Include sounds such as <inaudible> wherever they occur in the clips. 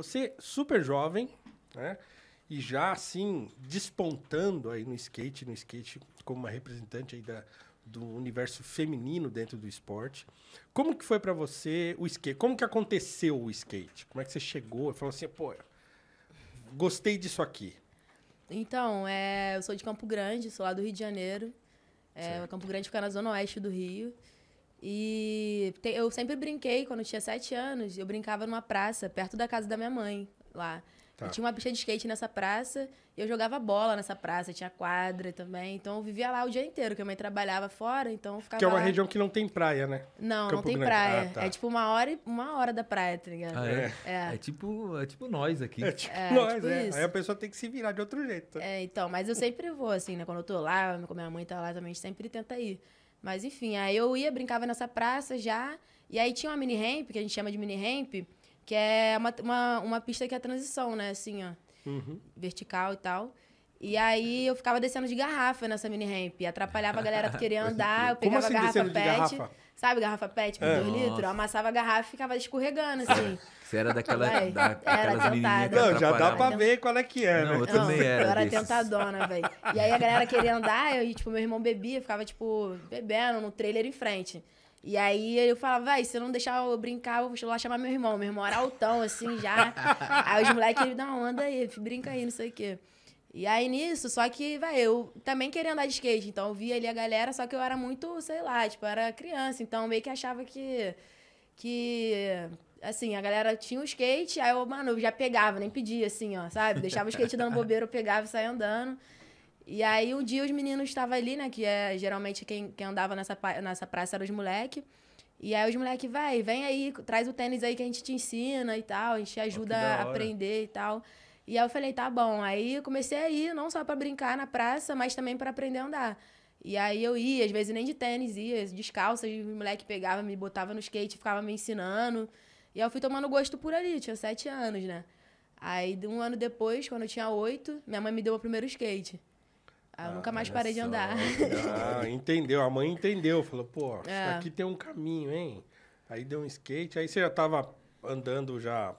Você super jovem, né? E já assim despontando aí no skate, no skate como uma representante aí da, do universo feminino dentro do esporte. Como que foi para você o skate? Como que aconteceu o skate? Como é que você chegou e falou assim, pô, gostei disso aqui? Então, é, eu sou de Campo Grande, sou lá do Rio de Janeiro. É, Campo Grande fica na zona oeste do Rio. E te, eu sempre brinquei, quando eu tinha sete anos, eu brincava numa praça, perto da casa da minha mãe, lá. Tá. tinha uma pista de skate nessa praça, e eu jogava bola nessa praça, tinha quadra também. Então eu vivia lá o dia inteiro, que a mãe trabalhava fora, então eu ficava. Que é uma lá. região que não tem praia, né? Não, Campo não tem Grande. praia. Ah, tá. É tipo uma hora, uma hora da praia, tá ligado? Ah, é. É. é. tipo, é tipo nós aqui. É tipo é, nós, tipo é. Isso. Aí a pessoa tem que se virar de outro jeito. É, então, mas eu sempre vou, assim, né? Quando eu tô lá, quando minha mãe tá lá também, a gente sempre tenta ir. Mas enfim, aí eu ia, brincava nessa praça já. E aí tinha uma mini ramp, que a gente chama de mini ramp, que é uma, uma, uma pista que é transição, né? Assim, ó. Uhum. Vertical e tal. E aí eu ficava descendo de garrafa nessa mini ramp. Atrapalhava a galera que queria <laughs> andar, eu pegava Como assim, a garrafa descendo pet. De garrafa? Sabe, garrafa pet, tipo, é. litros? Eu amassava a garrafa e ficava escorregando, assim. Você era daquela, da, era menininhas Não, já dá pra ver qual é que é, Não, né? eu também Não, era Eu era tentadona, velho. E aí a galera queria andar, e, tipo, meu irmão bebia, ficava, tipo, bebendo no trailer em frente. E aí eu falava, vai, se eu não deixar eu brincar, eu vou lá chamar meu irmão. Meu irmão era altão, assim, já. aí os moleques, não, anda aí, brinca aí, não sei o quê. E aí nisso, só que, vai eu também queria andar de skate, então eu via ali a galera, só que eu era muito, sei lá, tipo, era criança, então meio que achava que. que. Assim, a galera tinha o um skate, aí eu, mano, eu já pegava, nem pedia, assim, ó, sabe? Deixava o skate dando bobeira, eu pegava e saía andando. E aí um dia os meninos estavam ali, né? Que é geralmente quem, quem andava nessa, nessa praça eram os moleque. E aí os moleque, vai, vem aí, traz o tênis aí que a gente te ensina e tal, a gente te ajuda oh, a aprender e tal. E aí eu falei, tá bom. Aí eu comecei a ir, não só para brincar na praça, mas também para aprender a andar. E aí eu ia, às vezes nem de tênis ia, descalça, e o moleque pegava, me botava no skate, ficava me ensinando. E aí eu fui tomando gosto por ali, tinha sete anos, né? Aí, um ano depois, quando eu tinha oito, minha mãe me deu o primeiro skate. Aí eu ah, nunca mais ah, parei só. de <laughs> andar. Ah, entendeu. A mãe entendeu. Falou, pô, é. isso aqui tem um caminho, hein? Aí deu um skate, aí você já tava andando já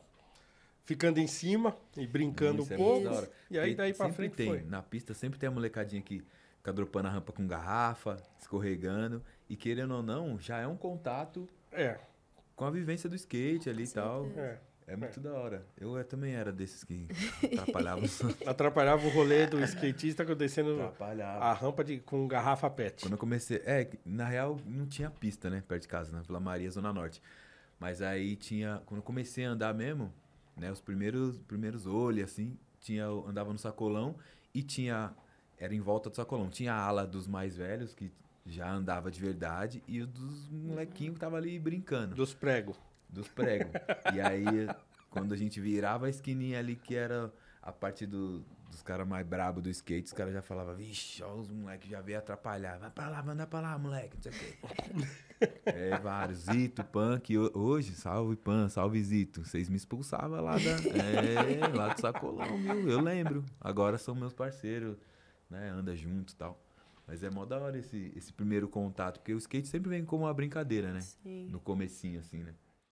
ficando em cima e brincando Isso um é pouco. E aí daí para frente tem, foi. Na pista sempre tem a molecadinha que fica dropando a rampa com garrafa, escorregando e querendo ou não, já é um contato. É. Com a vivência do skate ali e tal. É, é. É muito é. da hora. Eu, eu, também era desses que <laughs> atrapalhava Atrapalhava o rolê do skatista acontecendo atrapalhava. a rampa de, com garrafa pet. Quando eu comecei. É, na real não tinha pista, né? Perto de casa, na Vila Maria, Zona Norte. Mas aí tinha. Quando eu comecei a andar mesmo, né? Os primeiros, primeiros olhos, assim, tinha, andava no sacolão e tinha. Era em volta do sacolão. Tinha a ala dos mais velhos, que já andava de verdade, e os dos molequinhos que tava ali brincando. Dos pregos. Dos pregos. <laughs> e aí, quando a gente virava a esquininha ali, que era a parte do, dos caras mais brabo do skate, os caras já falavam, vixe, ó, os moleques já veio atrapalhar. Vai pra lá, manda pra lá, moleque, não sei o quê. <laughs> é, vários. Zito, Pan, que hoje, salve Pan, salve Zito. Vocês me expulsavam lá da. É, lá do sacolão, viu? eu lembro. Agora são meus parceiros, né? Anda junto e tal. Mas é mó da hora esse, esse primeiro contato, porque o skate sempre vem como uma brincadeira, né? Sim. No comecinho, assim, né?